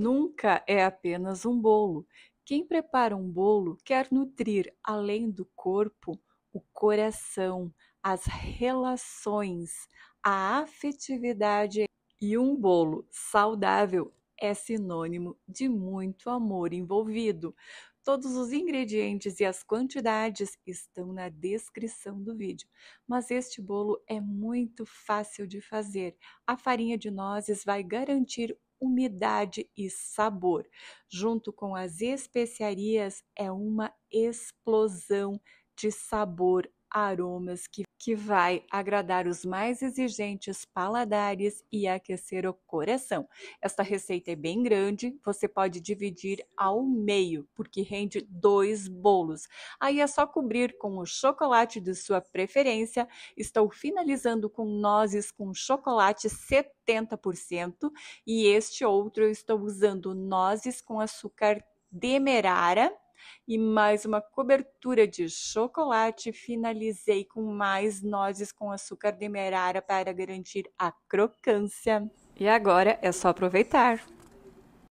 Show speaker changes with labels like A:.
A: Nunca é apenas um bolo. Quem prepara um bolo quer nutrir, além do corpo, o coração, as relações, a afetividade. E um bolo saudável é sinônimo de muito amor envolvido. Todos os ingredientes e as quantidades estão na descrição do vídeo, mas este bolo é muito fácil de fazer. A farinha de nozes vai garantir umidade e sabor. Junto com as especiarias, é uma explosão de sabor aromas que, que vai agradar os mais exigentes paladares e aquecer o coração. Esta receita é bem grande, você pode dividir ao meio, porque rende dois bolos. Aí é só cobrir com o chocolate de sua preferência. Estou finalizando com nozes com chocolate 70% e este outro eu estou usando nozes com açúcar demerara e mais uma cobertura de chocolate. Finalizei com mais nozes com açúcar demerara para garantir a crocância. E agora é só aproveitar.